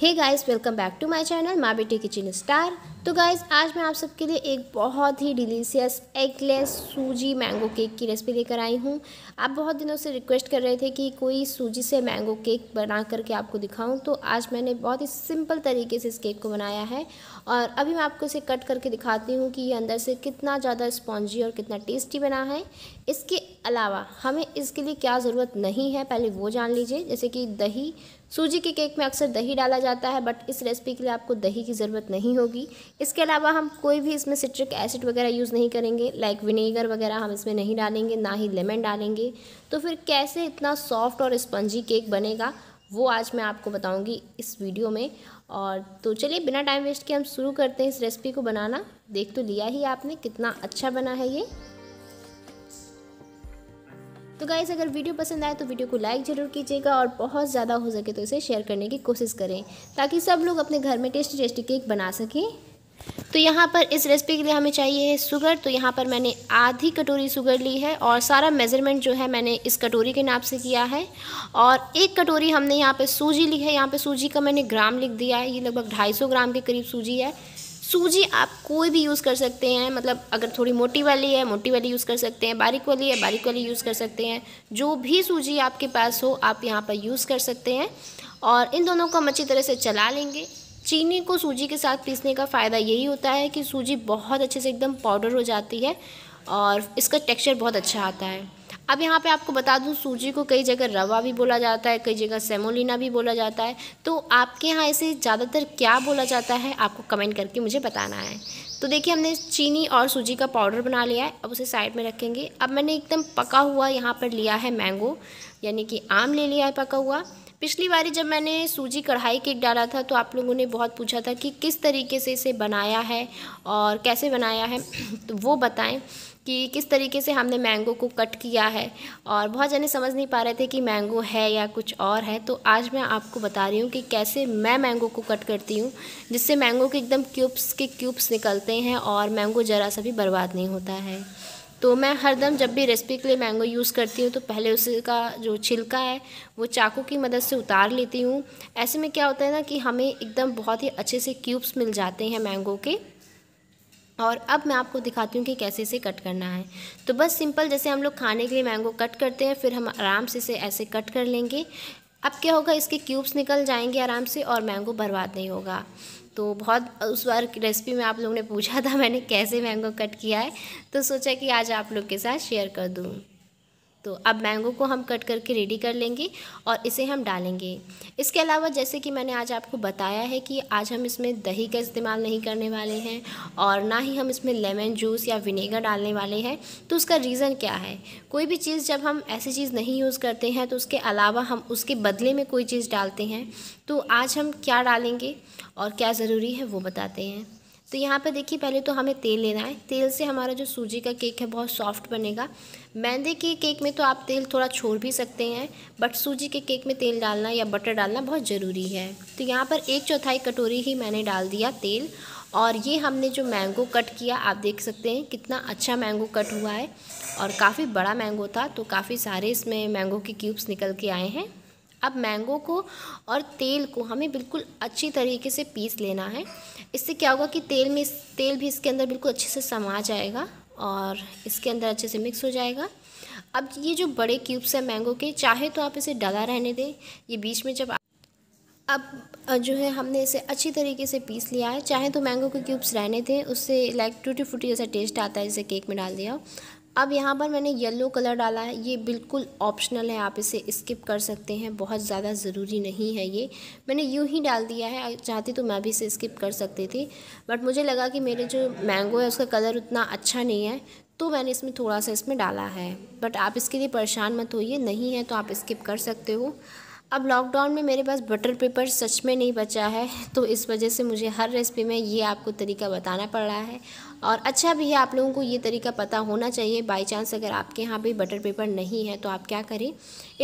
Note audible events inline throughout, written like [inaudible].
hey guys welcome back to my channel Maa Beti kitchen star तो guys आज मैं आप सबके लिए एक बहुत ही delicious eggless sooji mango cake की रेसिपी लेकर आई हूँ आप बहुत दिनों से रिक्वेस्ट कर रहे थे कि कोई सूजी से मैंगो केक बना करके आपको दिखाऊं तो आज मैंने बहुत ही सिंपल तरीके से इस केक को बनाया है और अभी मैं आपको इसे कट करके दिखाती हूँ कि ये अंदर से कितना ज़्यादा स्पॉन्जी और कितना टेस्टी बना है इसके अलावा हमें इसके लिए क्या ज़रूरत नहीं है पहले वो जान लीजिए जैसे कि दही सूजी के केक में अक्सर दही डाला जाता है बट इस रेसिपी के लिए आपको दही की ज़रूरत नहीं होगी इसके अलावा हम कोई भी इसमें सिट्रिक एसिड वगैरह यूज़ नहीं करेंगे लाइक विनेगर वगैरह हम इसमें नहीं डालेंगे ना ही लेमन डालेंगे तो फिर कैसे इतना सॉफ्ट और स्पंजी केक बनेगा वो आज मैं आपको बताऊँगी इस वीडियो में और तो चलिए बिना टाइम वेस्ट के हम शुरू करते हैं इस रेसिपी को बनाना देख तो लिया ही आपने कितना अच्छा बना है ये तो गाइज़ अगर वीडियो पसंद आए तो वीडियो को लाइक ज़रूर कीजिएगा और बहुत ज़्यादा हो सके तो इसे शेयर करने की कोशिश करें ताकि सब लोग अपने घर में टेस्टी टेस्टी केक बना सकें तो यहाँ पर इस रेसिपी के लिए हमें चाहिए है शुगर तो यहाँ पर मैंने आधी कटोरी शुगर ली है और सारा मेज़रमेंट जो है मैंने इस कटोरी के नाप से किया है और एक कटोरी हमने यहाँ पे सूजी ली है यहाँ पे सूजी का मैंने ग्राम लिख दिया है ये लगभग 250 ग्राम के करीब सूजी है सूजी आप कोई भी यूज़ कर सकते हैं मतलब अगर थोड़ी मोटी वाली है मोटी वाली यूज़ कर सकते हैं बारीक वाली है बारीक वाली यूज़ कर सकते हैं जो भी सूजी आपके पास हो आप यहाँ पर यूज़ कर सकते हैं और इन दोनों को हम अच्छी तरह से चला लेंगे चीनी को सूजी के साथ पीसने का फ़ायदा यही होता है कि सूजी बहुत अच्छे से एकदम पाउडर हो जाती है और इसका टेक्सचर बहुत अच्छा आता है अब यहाँ पे आपको बता दूँ सूजी को कई जगह रवा भी बोला जाता है कई जगह सेमोलिना भी बोला जाता है तो आपके यहाँ इसे ज़्यादातर क्या बोला जाता है आपको कमेंट करके मुझे बताना है तो देखिए हमने चीनी और सूजी का पाउडर बना लिया है अब उसे साइड में रखेंगे अब मैंने एकदम पका हुआ यहाँ पर लिया है मैंगो यानी कि आम ले लिया है पका हुआ पिछली बारी जब मैंने सूजी कढ़ाई केक डाला था तो आप लोगों ने बहुत पूछा था कि किस तरीके से इसे बनाया है और कैसे बनाया है [clears throat] तो वो बताएं कि किस तरीके से हमने मैंगो को कट किया है और बहुत जने समझ नहीं पा रहे थे कि मैंगो है या कुछ और है तो आज मैं आपको बता रही हूँ कि कैसे मैं मैंगो को कट करती हूँ जिससे मैंगो के एकदम क्यूब्स के क्यूब्स निकलते हैं और मैंगो ज़रा सा भी बर्बाद नहीं होता है तो मैं हरदम जब भी रेसिपी के लिए मैंगो यूज़ करती हूँ तो पहले उसका जो छिलका है वो चाकू की मदद से उतार लेती हूँ ऐसे में क्या होता है ना कि हमें एकदम बहुत ही अच्छे से क्यूब्स मिल जाते हैं मैंगो के और अब मैं आपको दिखाती हूँ कि कैसे इसे कट करना है तो बस सिंपल जैसे हम लोग खाने के लिए मैंगो कट करते हैं फिर हम आराम से इसे ऐसे कट कर लेंगे अब क्या होगा इसके क्यूब्स निकल जाएंगे आराम से और मैंगो बर्बाद नहीं होगा तो बहुत उस बार रेसिपी में आप लोगों ने पूछा था मैंने कैसे मैंगो कट किया है तो सोचा कि आज आप लोग के साथ शेयर कर दूँ तो अब मैंगो को हम कट करके रेडी कर लेंगे और इसे हम डालेंगे इसके अलावा जैसे कि मैंने आज आपको बताया है कि आज हम इसमें दही का इस्तेमाल नहीं करने वाले हैं और ना ही हम इसमें लेमन जूस या विनेगर डालने वाले हैं तो उसका रीज़न क्या है कोई भी चीज़ जब हम ऐसी चीज़ नहीं यूज़ करते हैं तो उसके अलावा हम उसके बदले में कोई चीज़ डालते हैं तो आज हम क्या डालेंगे और क्या ज़रूरी है वो बताते हैं तो यहाँ पे देखिए पहले तो हमें तेल लेना है तेल से हमारा जो सूजी का केक है बहुत सॉफ्ट बनेगा मैदे के केक में तो आप तेल थोड़ा छोड़ भी सकते हैं बट सूजी के केक में तेल डालना या बटर डालना बहुत ज़रूरी है तो यहाँ पर एक चौथाई कटोरी ही मैंने डाल दिया तेल और ये हमने जो मैंगो कट किया आप देख सकते हैं कितना अच्छा मैंगो कट हुआ है और काफ़ी बड़ा मैंगो था तो काफ़ी सारे इसमें मैंगो के क्यूब्स निकल के आए हैं अब मैंगो को और तेल को हमें बिल्कुल अच्छी तरीके से पीस लेना है इससे क्या होगा कि तेल में तेल भी इसके अंदर बिल्कुल अच्छे से समा जाएगा और इसके अंदर अच्छे से मिक्स हो जाएगा अब ये जो बड़े क्यूब्स हैं मैंगो के चाहे तो आप इसे डला रहने दें ये बीच में जब अब जो है हमने इसे अच्छी तरीके से पीस लिया है चाहे तो मैंगो के क्यूब्स रहने दें उससे लाइक टूटी फूटी जैसा टेस्ट आता है जैसे केक में डाल दिया अब यहाँ पर मैंने येलो कलर डाला है ये बिल्कुल ऑप्शनल है आप इसे स्किप कर सकते हैं बहुत ज़्यादा ज़रूरी नहीं है ये मैंने यूँ ही डाल दिया है चाहती तो मैं भी इसे स्किप कर सकती थी बट मुझे लगा कि मेरे जो मैंगो है उसका कलर उतना अच्छा नहीं है तो मैंने इसमें थोड़ा सा इसमें डाला है बट आप इसके लिए परेशान मत होइए नहीं है तो आप स्किप कर सकते हो अब लॉकडाउन में मेरे पास बटर पेपर सच में नहीं बचा है तो इस वजह से मुझे हर रेसिपी में ये आपको तरीका बताना पड़ रहा है और अच्छा भी है आप लोगों को ये तरीका पता होना चाहिए बाई चांस अगर आपके यहाँ भी बटर पेपर नहीं है तो आप क्या करें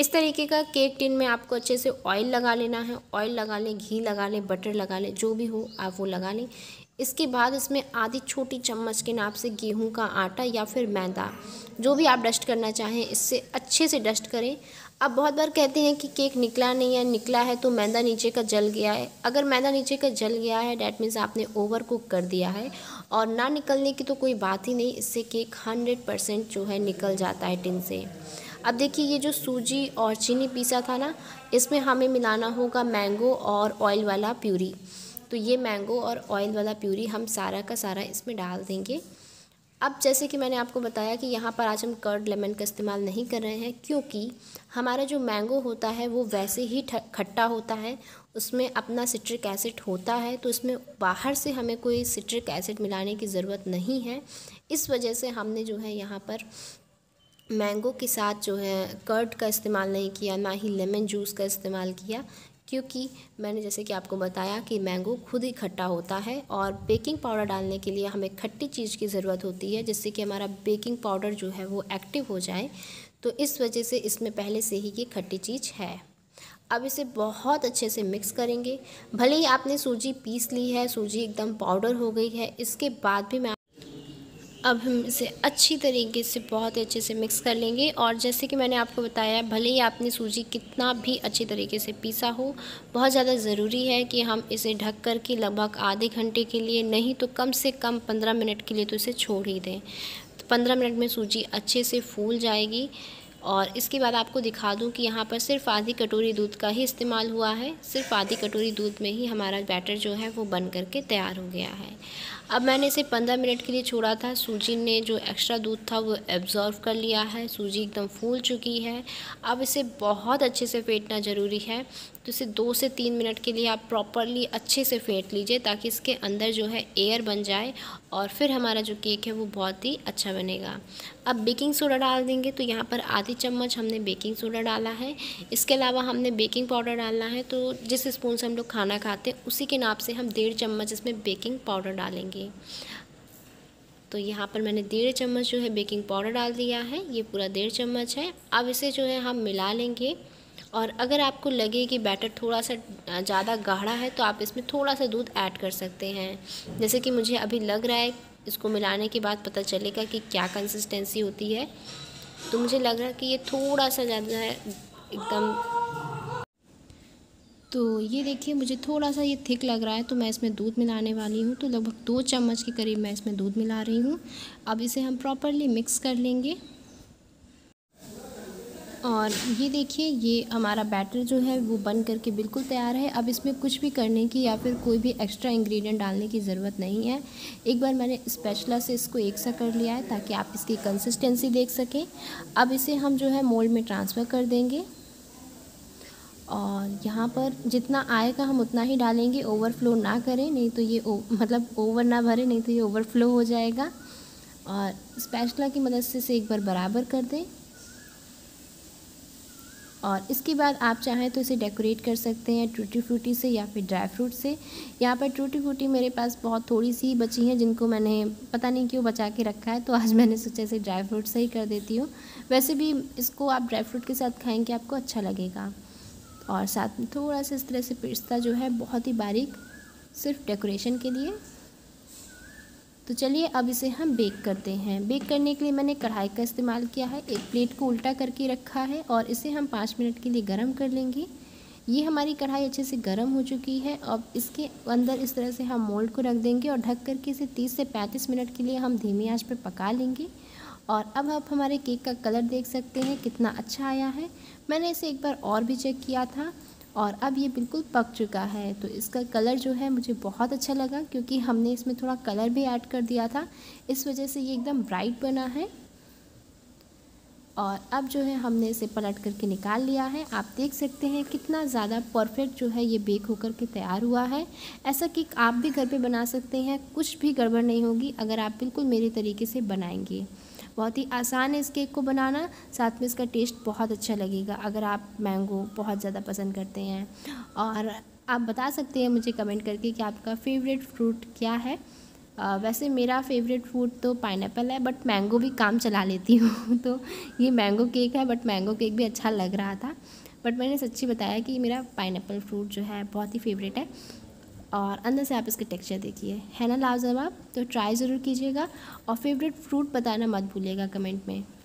इस तरीके का केक टिन में आपको अच्छे से ऑयल लगा लेना है ऑयल लगा लें घी लगा लें बटर लगा लें जो भी हो आप वो लगा लें इसके बाद इसमें आधी छोटी चम्मच के नाप से गेहूं का आटा या फिर मैदा जो भी आप डस्ट करना चाहें इससे अच्छे से डस्ट करें अब बहुत बार कहते हैं कि केक निकला नहीं है निकला है तो मैदा नीचे का जल गया है अगर मैदा नीचे का जल गया है डैट मीन्स आपने ओवर कुक कर दिया है और ना निकलने की तो कोई बात ही नहीं इससे केक हंड्रेड परसेंट जो है निकल जाता है टिन से अब देखिए ये जो सूजी और चीनी पीसा था ना इसमें हमें मिलाना होगा मैंगो और ऑयल वाला प्यूरी तो ये मैंगो और ऑयल वाला प्यूरी हम सारा का सारा इसमें डाल देंगे अब जैसे कि मैंने आपको बताया कि यहाँ पर आज हम कर्ड लेमन का इस्तेमाल नहीं कर रहे हैं क्योंकि हमारा जो मैंगो होता है वो वैसे ही खट्टा होता है उसमें अपना सिट्रिक एसिड होता है तो इसमें बाहर से हमें कोई सिट्रिक एसिड मिलाने की ज़रूरत नहीं है इस वजह से हमने जो है यहाँ पर मैंगो के साथ जो है कर्ड का इस्तेमाल नहीं किया ना ही लेमन जूस का इस्तेमाल किया क्योंकि मैंने जैसे कि आपको बताया कि मैंगो खुद ही खट्टा होता है और बेकिंग पाउडर डालने के लिए हमें खट्टी चीज़ की ज़रूरत होती है जिससे कि हमारा बेकिंग पाउडर जो है वो एक्टिव हो जाए तो इस वजह से इसमें पहले से ही ये खट्टी चीज़ है अब इसे बहुत अच्छे से मिक्स करेंगे भले ही आपने सूजी पीस ली है सूजी एकदम पाउडर हो गई है इसके बाद भी मैं अब हम इसे अच्छी तरीके से बहुत ही अच्छे से मिक्स कर लेंगे और जैसे कि मैंने आपको बताया भले ही आपने सूजी कितना भी अच्छी तरीके से पीसा हो बहुत ज़्यादा ज़रूरी है कि हम इसे ढक कर के लगभग आधे घंटे के लिए नहीं तो कम से कम पंद्रह मिनट के लिए तो इसे छोड़ ही दें तो पंद्रह मिनट में सूजी अच्छे से फूल जाएगी और इसके बाद आपको दिखा दूं कि यहाँ पर सिर्फ आधी कटोरी दूध का ही इस्तेमाल हुआ है सिर्फ आधी कटोरी दूध में ही हमारा बैटर जो है वो बन करके तैयार हो गया है अब मैंने इसे पंद्रह मिनट के लिए छोड़ा था सूजी ने जो एक्स्ट्रा दूध था वो एब्ज़ॉर्व कर लिया है सूजी एकदम फूल चुकी है अब इसे बहुत अच्छे से फेंटना ज़रूरी है तो इसे दो से तीन मिनट के लिए आप प्रॉपरली अच्छे से फेंट लीजिए ताकि इसके अंदर जो है एयर बन जाए और फिर हमारा जो केक है वो बहुत ही अच्छा बनेगा अब बेकिंग सोडा डाल देंगे तो यहाँ पर आधी चम्मच हमने बेकिंग सोडा डाला है इसके अलावा हमने बेकिंग पाउडर डालना है तो जिस स्पून से हम लोग खाना खाते हैं उसी के नाप से हम डेढ़ चम्मच इसमें बेकिंग पाउडर डालेंगे तो यहाँ पर मैंने डेढ़ चम्मच जो है बेकिंग पाउडर डाल दिया है ये पूरा डेढ़ चम्मच है अब इसे जो है हम मिला लेंगे और अगर आपको लगे कि बैटर थोड़ा सा ज़्यादा गाढ़ा है तो आप इसमें थोड़ा सा दूध ऐड कर सकते हैं जैसे कि मुझे अभी लग रहा है इसको मिलाने के बाद पता चलेगा कि क्या कंसिस्टेंसी होती है तो मुझे लग रहा है कि ये थोड़ा सा ज़्यादा एकदम तो ये देखिए मुझे थोड़ा सा ये थिक लग रहा है तो मैं इसमें दूध मिलाने वाली हूँ तो लगभग दो चम्मच के करीब मैं इसमें दूध मिला रही हूँ अब इसे हम प्रॉपरली मिक्स कर लेंगे और ये देखिए ये हमारा बैटर जो है वो बन करके बिल्कुल तैयार है अब इसमें कुछ भी करने की या फिर कोई भी एक्स्ट्रा इंग्रेडिएंट डालने की ज़रूरत नहीं है एक बार मैंने स्पेशला से इसको एक सा कर लिया है ताकि आप इसकी कंसिस्टेंसी देख सकें अब इसे हम जो है मोल्ड में ट्रांसफ़र कर देंगे और यहाँ पर जितना आएगा हम उतना ही डालेंगे ओवरफ्लो ना करें नहीं तो ये ओ, मतलब ओवर ना भरें नहीं तो ये ओवरफ्लो हो जाएगा और स्पेशला की मदद से इसे एक बार बराबर कर दें और इसके बाद आप चाहें तो इसे डेकोरेट कर सकते हैं टूटी फ्रूटी से या फिर ड्राई फ्रूट से यहाँ पर टूटी फ्रूटी मेरे पास बहुत थोड़ी सी बची हैं जिनको मैंने पता नहीं क्यों बचा के रखा है तो आज मैंने सोचा इसे ड्राई फ्रूट से ही कर देती हूँ वैसे भी इसको आप ड्राई फ्रूट के साथ खाएँगे आपको अच्छा लगेगा और साथ में थोड़ा सा इस तरह से पिस्ता जो है बहुत ही बारीक सिर्फ डेकोरेशन के लिए तो चलिए अब इसे हम बेक करते हैं बेक करने के लिए मैंने कढ़ाई का इस्तेमाल किया है एक प्लेट को उल्टा करके रखा है और इसे हम पाँच मिनट के लिए गर्म कर लेंगे ये हमारी कढ़ाई अच्छे से गर्म हो चुकी है अब इसके अंदर इस तरह से हम मोल्ड को रख देंगे और ढक करके इसे 30 से 35 मिनट के लिए हम धीमी आंच पर पका लेंगे और अब आप हमारे केक का कलर देख सकते हैं कितना अच्छा आया है मैंने इसे एक बार और भी चेक किया था और अब ये बिल्कुल पक चुका है तो इसका कलर जो है मुझे बहुत अच्छा लगा क्योंकि हमने इसमें थोड़ा कलर भी ऐड कर दिया था इस वजह से ये एकदम ब्राइट बना है और अब जो है हमने इसे पलट करके निकाल लिया है आप देख सकते हैं कितना ज़्यादा परफेक्ट जो है ये बेक होकर के तैयार हुआ है ऐसा केक आप भी घर पे बना सकते हैं कुछ भी गड़बड़ नहीं होगी अगर आप बिल्कुल मेरे तरीके से बनाएंगे बहुत ही आसान है इस केक को बनाना साथ में इसका टेस्ट बहुत अच्छा लगेगा अगर आप मैंगो बहुत ज़्यादा पसंद करते हैं और आप बता सकते हैं मुझे कमेंट करके कि आपका फेवरेट फ्रूट क्या है आ, वैसे मेरा फेवरेट फ्रूट तो पाइन है बट मैंगो भी काम चला लेती हूँ [laughs] तो ये मैंगो केक है बट मैंगो केक भी अच्छा लग रहा था बट मैंने सच्ची बताया कि मेरा पाइन फ्रूट जो है बहुत ही फेवरेट है और अंदर से आप इसका टेक्सचर देखिए है ना लाजवाब तो ट्राई ज़रूर कीजिएगा और फेवरेट फ्रूट बताना मत भूलिएगा कमेंट में